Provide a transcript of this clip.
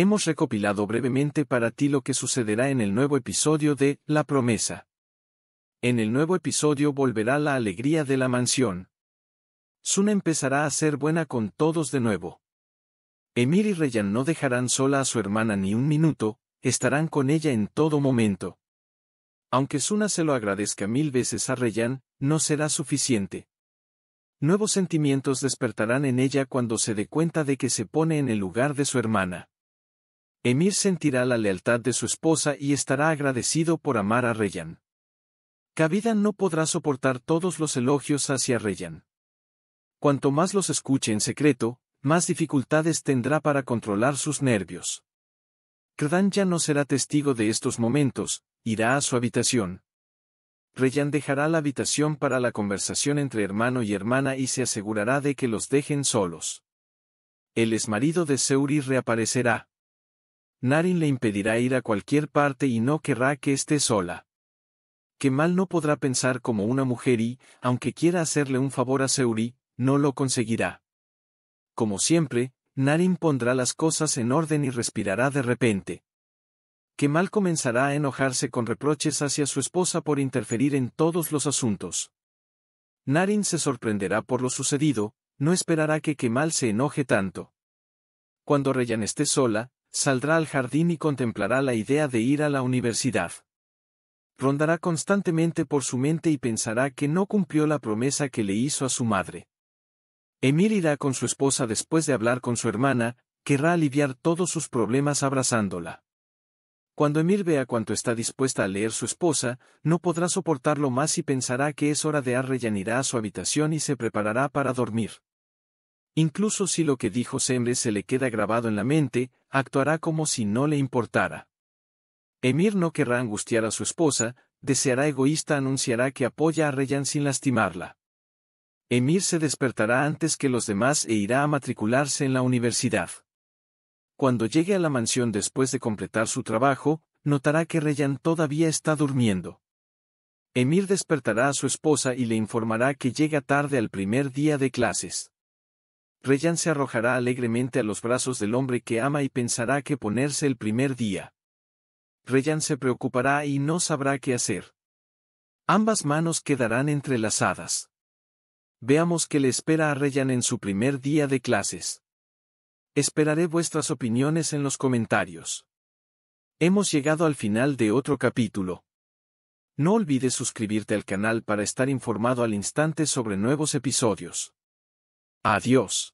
Hemos recopilado brevemente para ti lo que sucederá en el nuevo episodio de La promesa. En el nuevo episodio volverá la alegría de la mansión. Suna empezará a ser buena con todos de nuevo. Emir y Reyan no dejarán sola a su hermana ni un minuto, estarán con ella en todo momento. Aunque Suna se lo agradezca mil veces a Reyan, no será suficiente. Nuevos sentimientos despertarán en ella cuando se dé cuenta de que se pone en el lugar de su hermana. Emir sentirá la lealtad de su esposa y estará agradecido por amar a Reyan. Kavidan no podrá soportar todos los elogios hacia Reyan. Cuanto más los escuche en secreto, más dificultades tendrá para controlar sus nervios. Kradan ya no será testigo de estos momentos, irá a su habitación. Reyan dejará la habitación para la conversación entre hermano y hermana y se asegurará de que los dejen solos. El exmarido de Seuri reaparecerá. Narin le impedirá ir a cualquier parte y no querrá que esté sola. Kemal no podrá pensar como una mujer y, aunque quiera hacerle un favor a Seuri, no lo conseguirá. Como siempre, Narin pondrá las cosas en orden y respirará de repente. Kemal comenzará a enojarse con reproches hacia su esposa por interferir en todos los asuntos. Narin se sorprenderá por lo sucedido, no esperará que Kemal se enoje tanto. Cuando Reyan esté sola, Saldrá al jardín y contemplará la idea de ir a la universidad. Rondará constantemente por su mente y pensará que no cumplió la promesa que le hizo a su madre. Emir irá con su esposa después de hablar con su hermana, querrá aliviar todos sus problemas abrazándola. Cuando Emir vea cuánto está dispuesta a leer su esposa, no podrá soportarlo más y pensará que es hora de Arreyan a su habitación y se preparará para dormir. Incluso si lo que dijo Semre se le queda grabado en la mente, actuará como si no le importara. Emir no querrá angustiar a su esposa, deseará egoísta anunciará que apoya a Reyan sin lastimarla. Emir se despertará antes que los demás e irá a matricularse en la universidad. Cuando llegue a la mansión después de completar su trabajo, notará que Reyan todavía está durmiendo. Emir despertará a su esposa y le informará que llega tarde al primer día de clases. Reyan se arrojará alegremente a los brazos del hombre que ama y pensará que ponerse el primer día. Reyan se preocupará y no sabrá qué hacer. Ambas manos quedarán entrelazadas. Veamos qué le espera a Reyan en su primer día de clases. Esperaré vuestras opiniones en los comentarios. Hemos llegado al final de otro capítulo. No olvides suscribirte al canal para estar informado al instante sobre nuevos episodios. Adiós.